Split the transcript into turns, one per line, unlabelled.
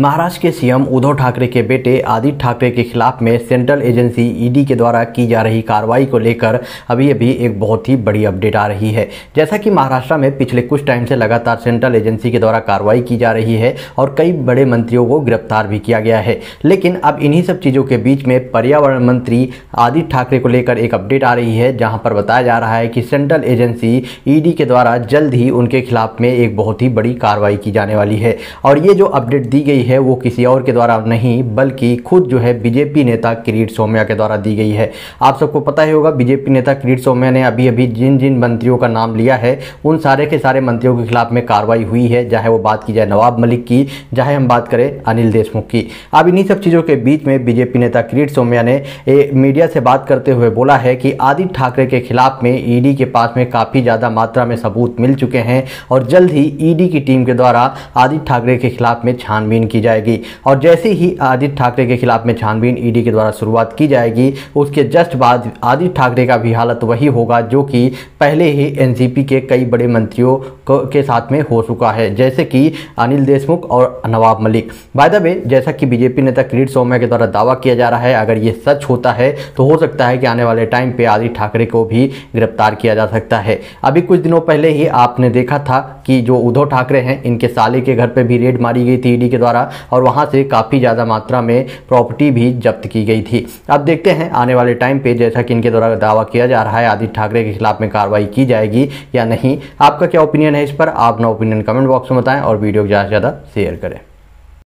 महाराष्ट्र के सीएम उद्धव ठाकरे के बेटे आदित्य ठाकरे के खिलाफ में सेंट्रल एजेंसी ईडी के द्वारा की जा रही कार्रवाई को लेकर अभी अभी एक बहुत ही बड़ी अपडेट आ रही है जैसा कि महाराष्ट्र में पिछले कुछ टाइम से लगातार सेंट्रल एजेंसी के द्वारा कार्रवाई की जा रही है और कई बड़े मंत्रियों को गिरफ्तार भी किया गया है लेकिन अब इन्हीं सब चीज़ों के बीच में पर्यावरण मंत्री आदित्य ठाकरे को लेकर एक अपडेट आ रही है जहां पर बताया जा रहा है कि सेंट्रल एजेंसी ईडी के द्वारा जल्द ही उनके खिलाफ में एक बहुत ही बड़ी कार्रवाई की जाने वाली है और ये जो अपडेट दी गई है वो किसी और के द्वारा नहीं बल्कि खुद जो है बीजेपी नेता किरीट सोम्या के द्वारा दी गई है आप सबको पता ही होगा बीजेपी नेता किरीट सोम्या ने अभी अभी जिन जिन मंत्रियों का नाम लिया है उन सारे के सारे मंत्रियों के खिलाफ में कार्रवाई हुई है चाहे वो बात की जाए नवाब मलिक की चाहे हम बात करें अनिल देशमुख की अब इन्हीं सब चीज़ों के बीच में बीजेपी नेता किरीट सोम्या ने मीडिया से बात करते हुए बोला है कि आदित्य ठाकरे के खिलाफ में ईडी e के पास में काफ़ी ज़्यादा मात्रा में सबूत मिल चुके हैं और जल्द ही ईडी e की टीम के द्वारा आदित्य ठाकरे के खिलाफ में छानबीन की की जाएगी और जैसे ही आदित्य ठाकरे के खिलाफ में छानबीन ईडी के द्वारा शुरुआत की जाएगी उसके जस्ट बाद आदित्य ठाकरे का भी हालत वही होगा जो कि पहले ही एनसीपी के कई बड़े मंत्रियों के साथ में हो चुका है जैसे कि अनिल देशमुख और Nawab Malik by the way जैसा कि बीजेपी नेता किरीट सोम्या के द्वारा दावा किया जा रहा है अगर ये सच होता है तो हो सकता है कि आने वाले टाइम पे आदित्य ठाकरे को भी गिरफ्तार किया जा सकता है अभी कुछ दिनों पहले ही आपने देखा था कि जो उद्धव ठाकरे हैं इनके साले के घर पर भी रेड मारी गई थी ईडी के द्वारा और वहाँ से काफ़ी ज़्यादा मात्रा में प्रॉपर्टी भी जब्त की गई थी अब देखते हैं आने वाले टाइम पर जैसा कि इनके द्वारा दावा किया जा रहा है आदित्य ठाकरे के खिलाफ में कार्रवाई की जाएगी या नहीं आपका क्या ओपिनियन है इस पर आप अपना ओपिनियन कमेंट बॉक्स में बताएं और वीडियो को ज़्यादा से ज़्यादा शेयर करें